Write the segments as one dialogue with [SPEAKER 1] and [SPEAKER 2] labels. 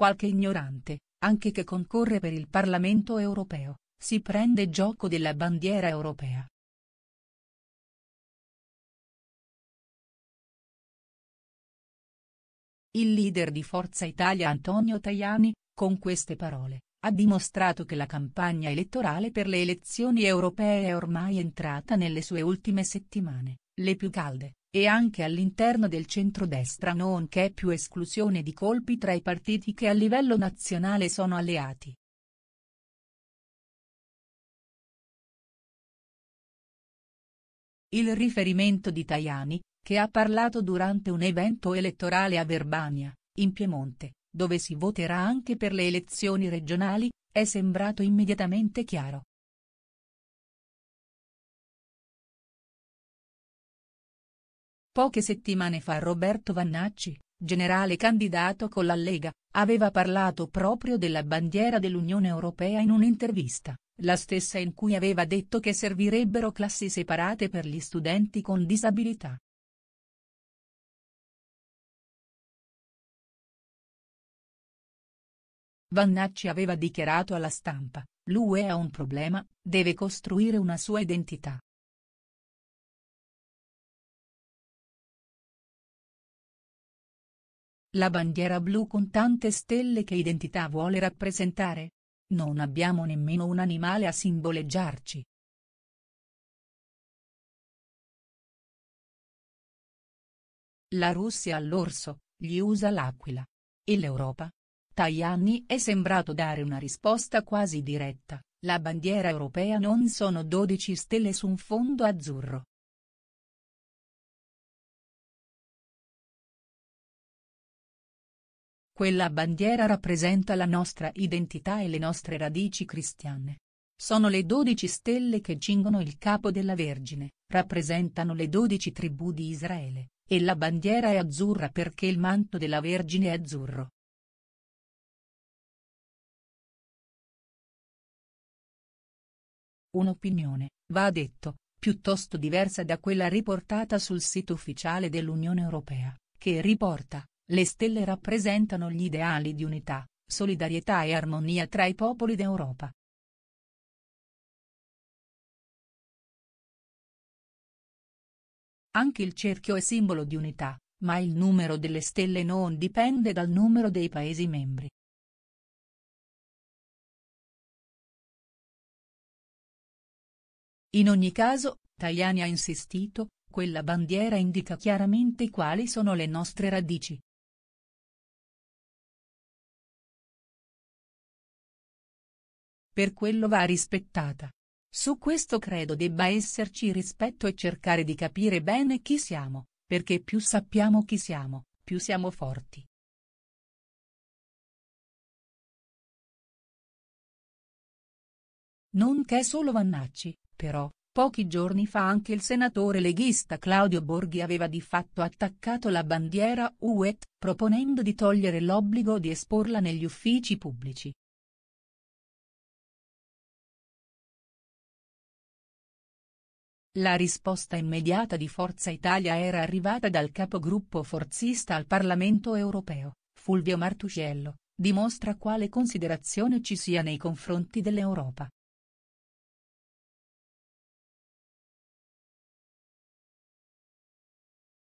[SPEAKER 1] Qualche ignorante, anche che concorre per il Parlamento europeo, si prende gioco della bandiera europea. Il leader di Forza Italia Antonio Tajani, con queste parole, ha dimostrato che la campagna elettorale per le elezioni europee è ormai entrata nelle sue ultime settimane, le più calde, e anche all'interno del centrodestra non c'è più esclusione di colpi tra i partiti che a livello nazionale sono alleati. Il riferimento di Tajani, che ha parlato durante un evento elettorale a Verbania, in Piemonte, dove si voterà anche per le elezioni regionali, è sembrato immediatamente chiaro. Poche settimane fa Roberto Vannacci, generale candidato con la Lega, aveva parlato proprio della bandiera dell'Unione Europea in un'intervista, la stessa in cui aveva detto che servirebbero classi separate per gli studenti con disabilità. Vannacci aveva dichiarato alla stampa, l'UE ha un problema, deve costruire una sua identità. La bandiera blu con tante stelle che identità vuole rappresentare? Non abbiamo nemmeno un animale a simboleggiarci. La Russia all'orso, gli USA l'aquila. E l'Europa? Tajani è sembrato dare una risposta quasi diretta, la bandiera europea non sono 12 stelle su un fondo azzurro. Quella bandiera rappresenta la nostra identità e le nostre radici cristiane. Sono le dodici stelle che cingono il capo della Vergine, rappresentano le dodici tribù di Israele, e la bandiera è azzurra perché il manto della Vergine è azzurro. Un'opinione, va detto, piuttosto diversa da quella riportata sul sito ufficiale dell'Unione Europea, che riporta, le stelle rappresentano gli ideali di unità, solidarietà e armonia tra i popoli d'Europa. Anche il cerchio è simbolo di unità, ma il numero delle stelle non dipende dal numero dei Paesi membri. In ogni caso, Tajani ha insistito, quella bandiera indica chiaramente quali sono le nostre radici, per quello va rispettata. Su questo credo debba esserci rispetto e cercare di capire bene chi siamo, perché più sappiamo chi siamo, più siamo forti. Non che solo Vannacci, però, pochi giorni fa anche il senatore leghista Claudio Borghi aveva di fatto attaccato la bandiera UET, proponendo di togliere l'obbligo di esporla negli uffici pubblici. La risposta immediata di Forza Italia era arrivata dal capogruppo forzista al Parlamento europeo, Fulvio Martuscello, dimostra quale considerazione ci sia nei confronti dell'Europa.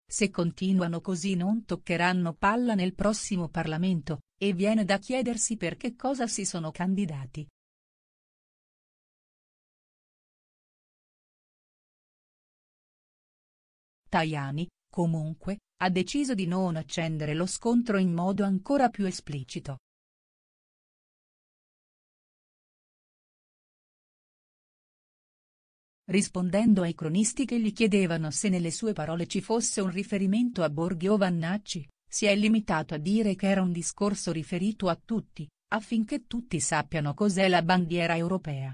[SPEAKER 1] Se continuano così non toccheranno palla nel prossimo Parlamento, e viene da chiedersi per che cosa si sono candidati. Tajani, comunque, ha deciso di non accendere lo scontro in modo ancora più esplicito. rispondendo ai cronisti che gli chiedevano se nelle sue parole ci fosse un riferimento a Borghio Vannacci, si è limitato a dire che era un discorso riferito a tutti, affinché tutti sappiano cos'è la bandiera europea.